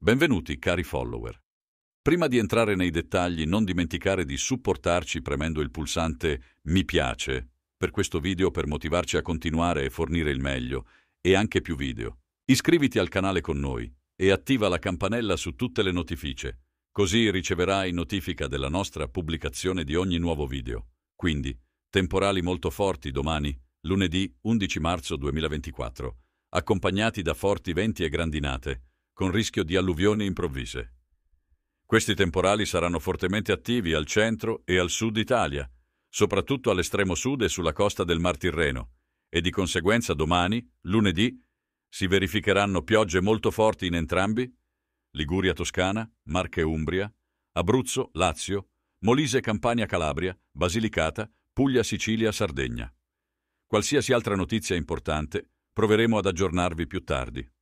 Benvenuti cari follower. Prima di entrare nei dettagli non dimenticare di supportarci premendo il pulsante Mi piace per questo video per motivarci a continuare e fornire il meglio e anche più video. Iscriviti al canale con noi e attiva la campanella su tutte le notifiche, così riceverai notifica della nostra pubblicazione di ogni nuovo video. Quindi, temporali molto forti domani, lunedì 11 marzo 2024, accompagnati da forti venti e grandinate, con rischio di alluvioni improvvise. Questi temporali saranno fortemente attivi al centro e al sud Italia, soprattutto all'estremo sud e sulla costa del Mar Tirreno, e di conseguenza domani, lunedì, si verificheranno piogge molto forti in entrambi Liguria Toscana, Marche Umbria, Abruzzo, Lazio, Molise Campania Calabria, Basilicata, Puglia Sicilia Sardegna. Qualsiasi altra notizia importante proveremo ad aggiornarvi più tardi.